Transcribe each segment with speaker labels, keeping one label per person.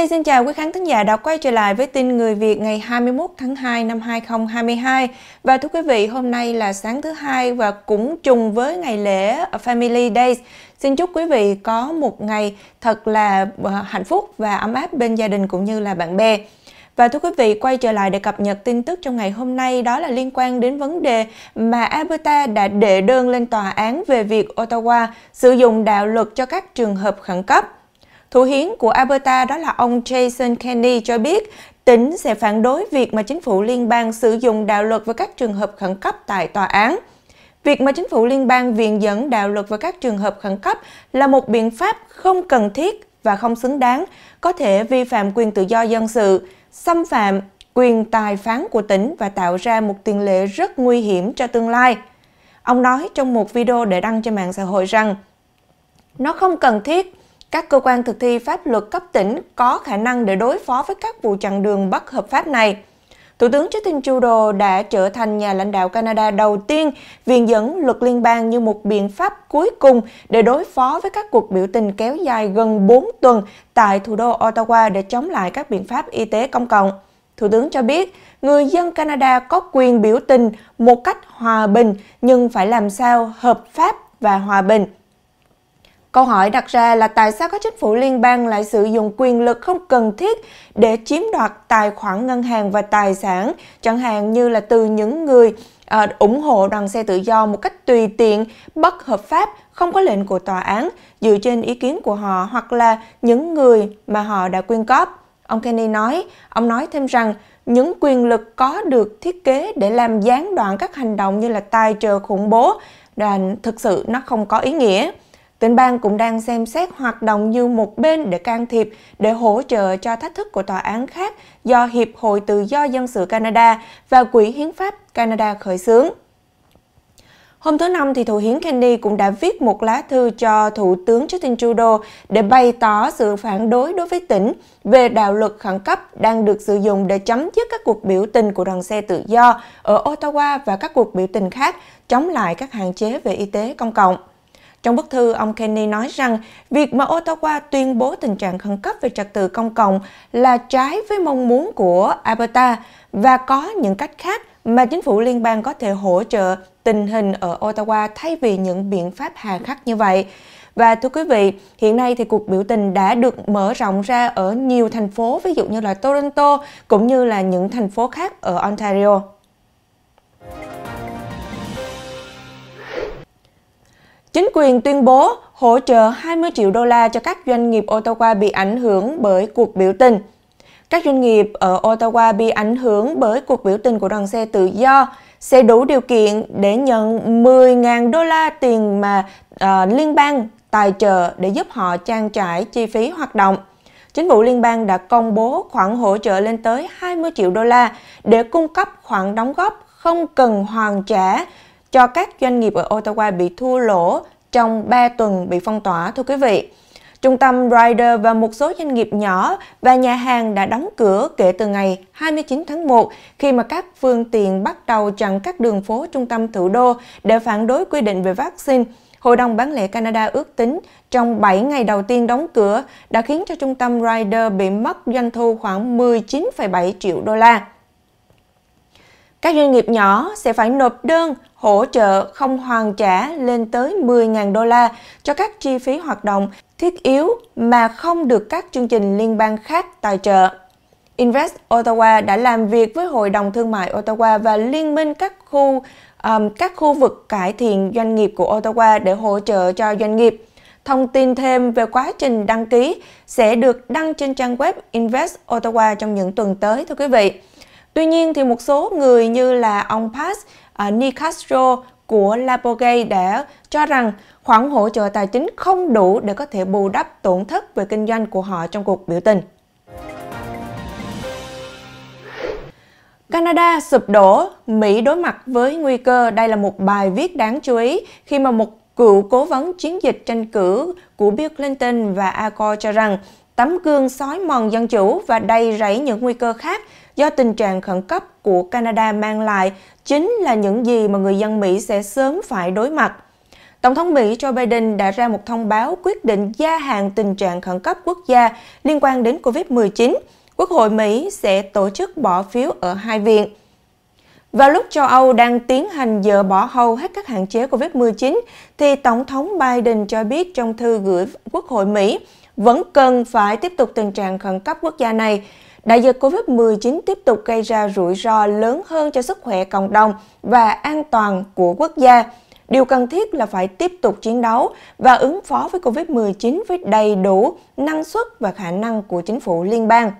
Speaker 1: Lily xin chào quý khán thính giả đã quay trở lại với tin người Việt ngày 21 tháng 2 năm 2022. Và thưa quý vị, hôm nay là sáng thứ hai và cũng trùng với ngày lễ Family Days. Xin chúc quý vị có một ngày thật là ờ, hạnh phúc và ấm áp bên gia đình cũng như là bạn bè. Và thưa quý vị, quay trở lại để cập nhật tin tức trong ngày hôm nay đó là liên quan đến vấn đề mà Alberta đã đệ đơn lên tòa án về việc Ottawa sử dụng đạo luật cho các trường hợp khẩn cấp. Thủ hiến của Alberta đó là ông Jason Kenney cho biết tỉnh sẽ phản đối việc mà chính phủ liên bang sử dụng đạo luật với các trường hợp khẩn cấp tại tòa án. Việc mà chính phủ liên bang viện dẫn đạo luật với các trường hợp khẩn cấp là một biện pháp không cần thiết và không xứng đáng, có thể vi phạm quyền tự do dân sự, xâm phạm quyền tài phán của tỉnh và tạo ra một tiền lệ rất nguy hiểm cho tương lai. Ông nói trong một video để đăng trên mạng xã hội rằng, nó không cần thiết các cơ quan thực thi pháp luật cấp tỉnh có khả năng để đối phó với các vụ chặn đường bất hợp pháp này. Thủ tướng Justin Trudeau đã trở thành nhà lãnh đạo Canada đầu tiên viện dẫn luật liên bang như một biện pháp cuối cùng để đối phó với các cuộc biểu tình kéo dài gần 4 tuần tại thủ đô Ottawa để chống lại các biện pháp y tế công cộng. Thủ tướng cho biết, người dân Canada có quyền biểu tình một cách hòa bình nhưng phải làm sao hợp pháp và hòa bình. Câu hỏi đặt ra là tại sao các chính phủ liên bang lại sử dụng quyền lực không cần thiết để chiếm đoạt tài khoản ngân hàng và tài sản, chẳng hạn như là từ những người à, ủng hộ đoàn xe tự do một cách tùy tiện, bất hợp pháp, không có lệnh của tòa án, dựa trên ý kiến của họ hoặc là những người mà họ đã quyên góp. Ông Kenny nói, ông nói thêm rằng những quyền lực có được thiết kế để làm gián đoạn các hành động như là tài trợ khủng bố, đoàn thực sự nó không có ý nghĩa. Tỉnh bang cũng đang xem xét hoạt động như một bên để can thiệp để hỗ trợ cho thách thức của tòa án khác do Hiệp hội Tự do Dân sự Canada và Quỹ Hiến pháp Canada khởi xướng. Hôm thứ Năm, thì Thủ hiến Kennedy cũng đã viết một lá thư cho Thủ tướng Justin Trudeau để bày tỏ sự phản đối đối với tỉnh về đạo luật khẩn cấp đang được sử dụng để chấm dứt các cuộc biểu tình của đoàn xe tự do ở Ottawa và các cuộc biểu tình khác chống lại các hạn chế về y tế công cộng. Trong bức thư, ông Kenny nói rằng việc mà Ottawa tuyên bố tình trạng khẩn cấp về trật tự công cộng là trái với mong muốn của Alberta và có những cách khác mà chính phủ liên bang có thể hỗ trợ tình hình ở Ottawa thay vì những biện pháp hà khắc như vậy. Và thưa quý vị, hiện nay thì cuộc biểu tình đã được mở rộng ra ở nhiều thành phố, ví dụ như là Toronto cũng như là những thành phố khác ở Ontario. Chính quyền tuyên bố hỗ trợ 20 triệu đô la cho các doanh nghiệp Ottawa bị ảnh hưởng bởi cuộc biểu tình. Các doanh nghiệp ở Ottawa bị ảnh hưởng bởi cuộc biểu tình của đoàn xe tự do sẽ đủ điều kiện để nhận 10.000 đô la tiền mà uh, liên bang tài trợ để giúp họ trang trải chi phí hoạt động. Chính phủ liên bang đã công bố khoản hỗ trợ lên tới 20 triệu đô la để cung cấp khoản đóng góp không cần hoàn trả cho các doanh nghiệp ở Ottawa bị thua lỗ trong 3 tuần bị phong tỏa thưa quý vị. Trung tâm Rider và một số doanh nghiệp nhỏ và nhà hàng đã đóng cửa kể từ ngày 29 tháng 1 khi mà các phương tiện bắt đầu chặn các đường phố trung tâm thủ đô để phản đối quy định về vaccine. Hội đồng bán lẻ Canada ước tính trong 7 ngày đầu tiên đóng cửa đã khiến cho trung tâm Rider bị mất doanh thu khoảng 19,7 triệu đô la. Các doanh nghiệp nhỏ sẽ phải nộp đơn hỗ trợ không hoàn trả lên tới 10.000 đô la cho các chi phí hoạt động thiết yếu mà không được các chương trình liên bang khác tài trợ. Invest Ottawa đã làm việc với Hội đồng Thương mại Ottawa và Liên minh các khu um, các khu vực cải thiện doanh nghiệp của Ottawa để hỗ trợ cho doanh nghiệp. Thông tin thêm về quá trình đăng ký sẽ được đăng trên trang web Invest Ottawa trong những tuần tới, thưa quý vị. Tuy nhiên thì một số người như là ông Paz uh, à, Nicastro của Lapogay đã cho rằng khoản hỗ trợ tài chính không đủ để có thể bù đắp tổn thất về kinh doanh của họ trong cuộc biểu tình. Canada sụp đổ, Mỹ đối mặt với nguy cơ. Đây là một bài viết đáng chú ý khi mà một cựu cố vấn chiến dịch tranh cử của Bill Clinton và Acor cho rằng tấm gương sói mòn dân chủ và đầy rẫy những nguy cơ khác do tình trạng khẩn cấp của Canada mang lại chính là những gì mà người dân Mỹ sẽ sớm phải đối mặt. Tổng thống Mỹ Joe Biden đã ra một thông báo quyết định gia hạn tình trạng khẩn cấp quốc gia liên quan đến COVID-19. Quốc hội Mỹ sẽ tổ chức bỏ phiếu ở hai viện. Vào lúc châu Âu đang tiến hành dỡ bỏ hầu hết các hạn chế COVID-19, thì Tổng thống Biden cho biết trong thư gửi Quốc hội Mỹ vẫn cần phải tiếp tục tình trạng khẩn cấp quốc gia này đại dịch COVID-19 tiếp tục gây ra rủi ro lớn hơn cho sức khỏe cộng đồng và an toàn của quốc gia. Điều cần thiết là phải tiếp tục chiến đấu và ứng phó với COVID-19 với đầy đủ năng suất và khả năng của chính phủ liên bang.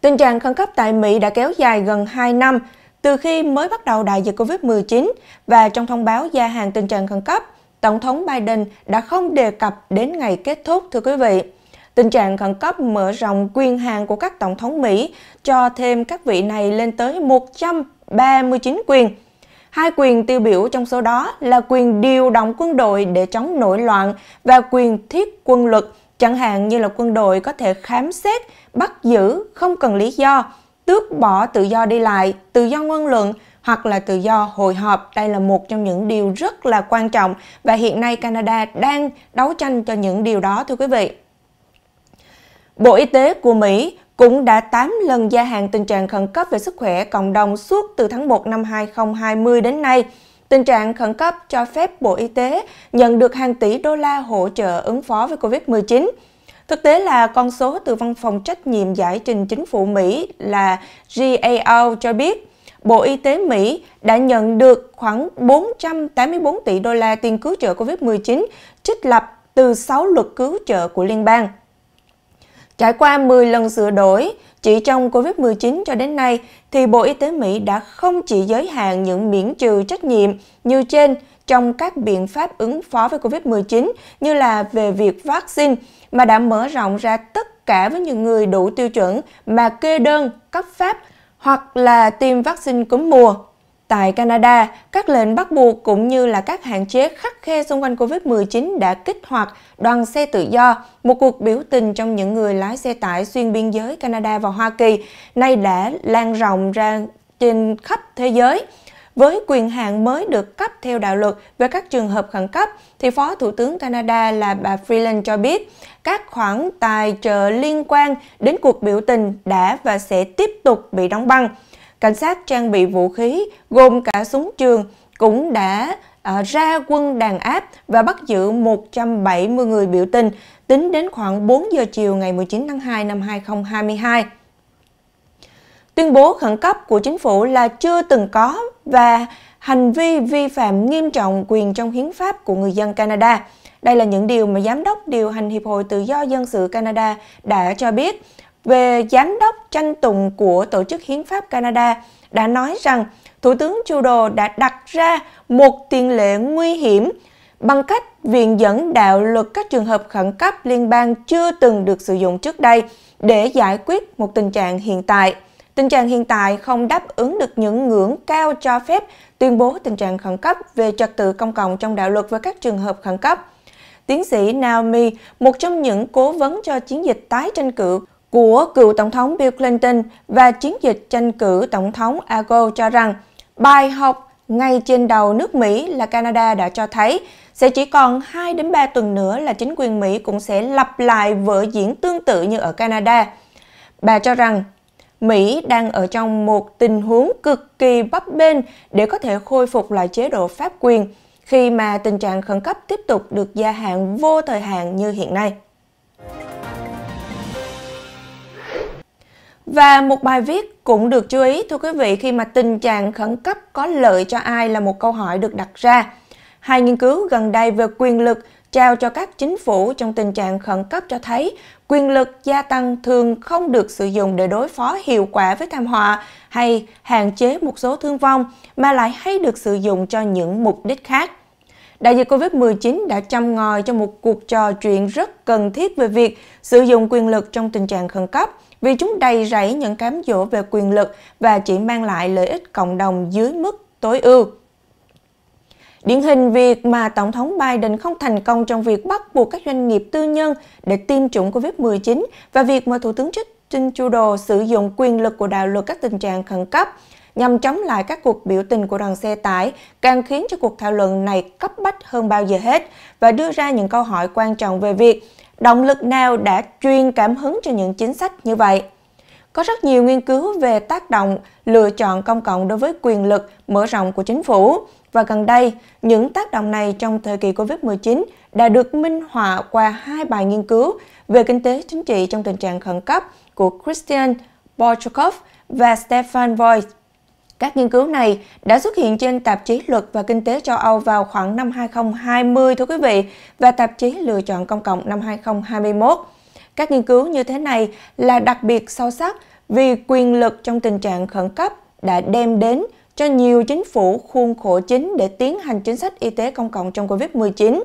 Speaker 1: Tình trạng khẩn cấp tại Mỹ đã kéo dài gần 2 năm từ khi mới bắt đầu đại dịch COVID-19 và trong thông báo gia hàng tình trạng khẩn cấp, Tổng thống Biden đã không đề cập đến ngày kết thúc, thưa quý vị. Tình trạng khẩn cấp mở rộng quyền hạn của các tổng thống Mỹ cho thêm các vị này lên tới 139 quyền. Hai quyền tiêu biểu trong số đó là quyền điều động quân đội để chống nổi loạn và quyền thiết quân luật, chẳng hạn như là quân đội có thể khám xét, bắt giữ không cần lý do, tước bỏ tự do đi lại, tự do ngôn luận hoặc là tự do hội họp. Đây là một trong những điều rất là quan trọng và hiện nay Canada đang đấu tranh cho những điều đó thưa quý vị. Bộ Y tế của Mỹ cũng đã 8 lần gia hạn tình trạng khẩn cấp về sức khỏe cộng đồng suốt từ tháng 1 năm 2020 đến nay. Tình trạng khẩn cấp cho phép Bộ Y tế nhận được hàng tỷ đô la hỗ trợ ứng phó với COVID-19. Thực tế là con số từ Văn phòng Trách nhiệm Giải trình Chính phủ Mỹ là GAO cho biết, Bộ Y tế Mỹ đã nhận được khoảng 484 tỷ đô la tiền cứu trợ COVID-19 trích lập từ 6 luật cứu trợ của liên bang. Trải qua 10 lần sửa đổi, chỉ trong COVID-19 cho đến nay, thì Bộ Y tế Mỹ đã không chỉ giới hạn những miễn trừ trách nhiệm như trên trong các biện pháp ứng phó với COVID-19 như là về việc vaccine, mà đã mở rộng ra tất cả với những người đủ tiêu chuẩn mà kê đơn, cấp phép hoặc là tiêm vaccine cúm mùa. Tại Canada, các lệnh bắt buộc cũng như là các hạn chế khắc khe xung quanh COVID-19 đã kích hoạt đoàn xe tự do, một cuộc biểu tình trong những người lái xe tải xuyên biên giới Canada và Hoa Kỳ, nay đã lan rộng ra trên khắp thế giới. Với quyền hạn mới được cấp theo đạo luật về các trường hợp khẩn cấp, thì Phó Thủ tướng Canada là bà Freeland cho biết các khoản tài trợ liên quan đến cuộc biểu tình đã và sẽ tiếp tục bị đóng băng cảnh sát trang bị vũ khí gồm cả súng trường cũng đã à, ra quân đàn áp và bắt giữ 170 người biểu tình tính đến khoảng 4 giờ chiều ngày 19 tháng 2 năm 2022. Tuyên bố khẩn cấp của chính phủ là chưa từng có và hành vi vi phạm nghiêm trọng quyền trong hiến pháp của người dân Canada. Đây là những điều mà Giám đốc điều hành Hiệp hội Tự do Dân sự Canada đã cho biết về giám đốc tranh tụng của Tổ chức Hiến pháp Canada đã nói rằng Thủ tướng Trudeau đã đặt ra một tiền lệ nguy hiểm bằng cách viện dẫn đạo luật các trường hợp khẩn cấp liên bang chưa từng được sử dụng trước đây để giải quyết một tình trạng hiện tại. Tình trạng hiện tại không đáp ứng được những ngưỡng cao cho phép tuyên bố tình trạng khẩn cấp về trật tự công cộng trong đạo luật với các trường hợp khẩn cấp. Tiến sĩ Naomi, một trong những cố vấn cho chiến dịch tái tranh cử của cựu Tổng thống Bill Clinton và chiến dịch tranh cử Tổng thống Ago cho rằng bài học ngay trên đầu nước Mỹ là Canada đã cho thấy sẽ chỉ còn 2 đến 3 tuần nữa là chính quyền Mỹ cũng sẽ lặp lại vở diễn tương tự như ở Canada. Bà cho rằng Mỹ đang ở trong một tình huống cực kỳ bấp bênh để có thể khôi phục lại chế độ pháp quyền khi mà tình trạng khẩn cấp tiếp tục được gia hạn vô thời hạn như hiện nay. Và một bài viết cũng được chú ý thưa quý vị khi mà tình trạng khẩn cấp có lợi cho ai là một câu hỏi được đặt ra. Hai nghiên cứu gần đây về quyền lực trao cho các chính phủ trong tình trạng khẩn cấp cho thấy quyền lực gia tăng thường không được sử dụng để đối phó hiệu quả với thảm họa hay hạn chế một số thương vong mà lại hay được sử dụng cho những mục đích khác. Đại dịch COVID-19 đã chăm ngòi cho một cuộc trò chuyện rất cần thiết về việc sử dụng quyền lực trong tình trạng khẩn cấp – vì chúng đầy rẫy những cám dỗ về quyền lực và chỉ mang lại lợi ích cộng đồng dưới mức tối ưu. Điển hình việc mà Tổng thống Biden không thành công trong việc bắt buộc các doanh nghiệp tư nhân để tiêm chủng COVID-19 và việc mà Thủ tướng Justin Trudeau sử dụng quyền lực của đạo luật các tình trạng khẩn cấp nhằm chống lại các cuộc biểu tình của đoàn xe tải càng khiến cho cuộc thảo luận này cấp bách hơn bao giờ hết và đưa ra những câu hỏi quan trọng về việc Động lực nào đã truyền cảm hứng cho những chính sách như vậy? Có rất nhiều nghiên cứu về tác động lựa chọn công cộng đối với quyền lực mở rộng của chính phủ và gần đây, những tác động này trong thời kỳ Covid-19 đã được minh họa qua hai bài nghiên cứu về kinh tế chính trị trong tình trạng khẩn cấp của Christian Borchakov và Stefan Voigt. Các nghiên cứu này đã xuất hiện trên tạp chí Luật và Kinh tế châu Âu vào khoảng năm 2020 thưa quý vị và tạp chí Lựa chọn công cộng năm 2021. Các nghiên cứu như thế này là đặc biệt sâu sắc vì quyền lực trong tình trạng khẩn cấp đã đem đến cho nhiều chính phủ khuôn khổ chính để tiến hành chính sách y tế công cộng trong COVID-19.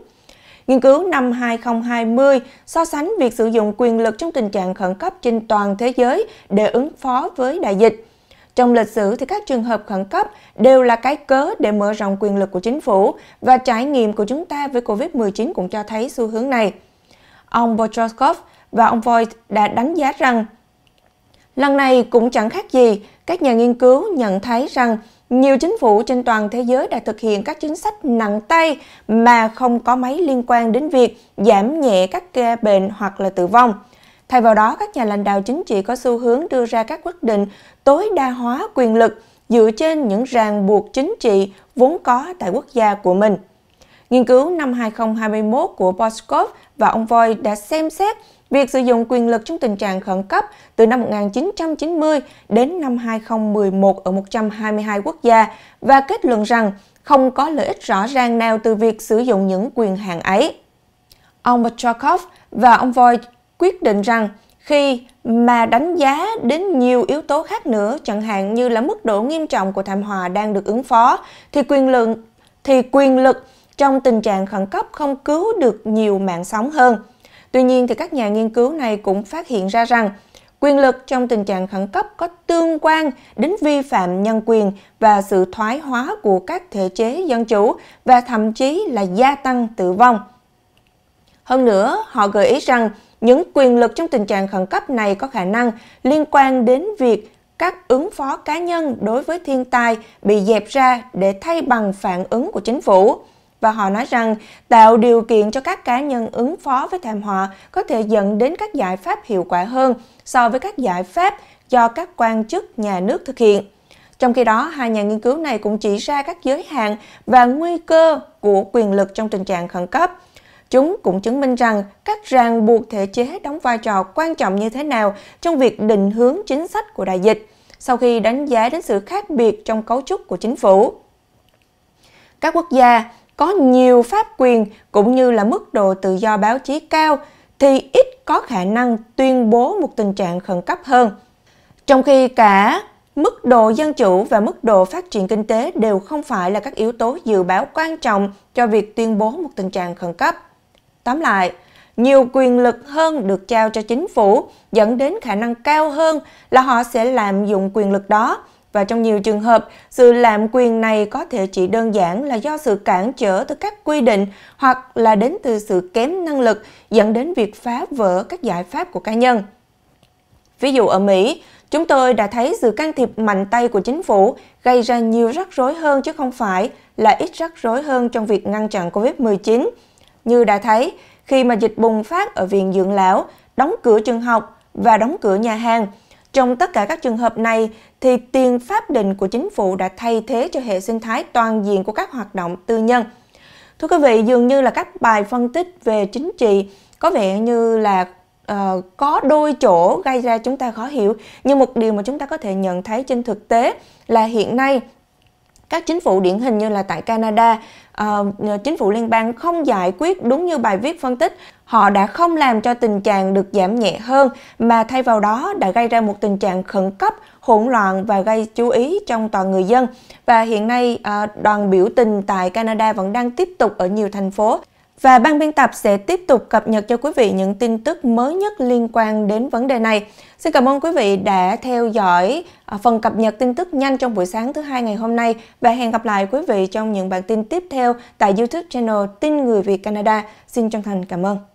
Speaker 1: Nghiên cứu năm 2020 so sánh việc sử dụng quyền lực trong tình trạng khẩn cấp trên toàn thế giới để ứng phó với đại dịch – trong lịch sử thì các trường hợp khẩn cấp đều là cái cớ để mở rộng quyền lực của chính phủ và trải nghiệm của chúng ta với COVID-19 cũng cho thấy xu hướng này. Ông Bochoskov và ông Voigt đã đánh giá rằng Lần này cũng chẳng khác gì, các nhà nghiên cứu nhận thấy rằng nhiều chính phủ trên toàn thế giới đã thực hiện các chính sách nặng tay mà không có mấy liên quan đến việc giảm nhẹ các ca bệnh hoặc là tử vong. Thay vào đó, các nhà lãnh đạo chính trị có xu hướng đưa ra các quyết định tối đa hóa quyền lực dựa trên những ràng buộc chính trị vốn có tại quốc gia của mình. Nghiên cứu năm 2021 của Boskov và ông Voi đã xem xét việc sử dụng quyền lực trong tình trạng khẩn cấp từ năm 1990 đến năm 2011 ở 122 quốc gia và kết luận rằng không có lợi ích rõ ràng nào từ việc sử dụng những quyền hạn ấy. Ông Petrokov và ông Voigt quyết định rằng khi mà đánh giá đến nhiều yếu tố khác nữa chẳng hạn như là mức độ nghiêm trọng của thảm họa đang được ứng phó thì quyền lực thì quyền lực trong tình trạng khẩn cấp không cứu được nhiều mạng sống hơn. Tuy nhiên thì các nhà nghiên cứu này cũng phát hiện ra rằng quyền lực trong tình trạng khẩn cấp có tương quan đến vi phạm nhân quyền và sự thoái hóa của các thể chế dân chủ và thậm chí là gia tăng tử vong. Hơn nữa, họ gợi ý rằng những quyền lực trong tình trạng khẩn cấp này có khả năng liên quan đến việc các ứng phó cá nhân đối với thiên tai bị dẹp ra để thay bằng phản ứng của chính phủ. Và họ nói rằng tạo điều kiện cho các cá nhân ứng phó với thảm họa có thể dẫn đến các giải pháp hiệu quả hơn so với các giải pháp do các quan chức nhà nước thực hiện. Trong khi đó, hai nhà nghiên cứu này cũng chỉ ra các giới hạn và nguy cơ của quyền lực trong tình trạng khẩn cấp. Chúng cũng chứng minh rằng các ràng buộc thể chế đóng vai trò quan trọng như thế nào trong việc định hướng chính sách của đại dịch, sau khi đánh giá đến sự khác biệt trong cấu trúc của chính phủ. Các quốc gia có nhiều pháp quyền cũng như là mức độ tự do báo chí cao thì ít có khả năng tuyên bố một tình trạng khẩn cấp hơn. Trong khi cả mức độ dân chủ và mức độ phát triển kinh tế đều không phải là các yếu tố dự báo quan trọng cho việc tuyên bố một tình trạng khẩn cấp. Tóm lại, nhiều quyền lực hơn được trao cho chính phủ dẫn đến khả năng cao hơn là họ sẽ lạm dụng quyền lực đó và trong nhiều trường hợp sự lạm quyền này có thể chỉ đơn giản là do sự cản trở từ các quy định hoặc là đến từ sự kém năng lực dẫn đến việc phá vỡ các giải pháp của cá nhân ví dụ ở mỹ chúng tôi đã thấy sự can thiệp mạnh tay của chính phủ gây ra nhiều rắc rối hơn chứ không phải là ít rắc rối hơn trong việc ngăn chặn covid 19 như đã thấy khi mà dịch bùng phát ở viện dưỡng lão, đóng cửa trường học và đóng cửa nhà hàng. Trong tất cả các trường hợp này thì tiền pháp định của chính phủ đã thay thế cho hệ sinh thái toàn diện của các hoạt động tư nhân. Thưa quý vị, dường như là các bài phân tích về chính trị có vẻ như là uh, có đôi chỗ gây ra chúng ta khó hiểu, nhưng một điều mà chúng ta có thể nhận thấy trên thực tế là hiện nay các chính phủ điển hình như là tại Canada, uh, chính phủ liên bang không giải quyết đúng như bài viết phân tích. Họ đã không làm cho tình trạng được giảm nhẹ hơn mà thay vào đó đã gây ra một tình trạng khẩn cấp, hỗn loạn và gây chú ý trong toàn người dân. Và hiện nay uh, đoàn biểu tình tại Canada vẫn đang tiếp tục ở nhiều thành phố và ban biên tập sẽ tiếp tục cập nhật cho quý vị những tin tức mới nhất liên quan đến vấn đề này. Xin cảm ơn quý vị đã theo dõi à, phần cập nhật tin tức nhanh trong buổi sáng thứ hai ngày hôm nay và hẹn gặp lại quý vị trong những bản tin tiếp theo tại YouTube channel Tin Người Việt Canada. Xin chân thành cảm ơn.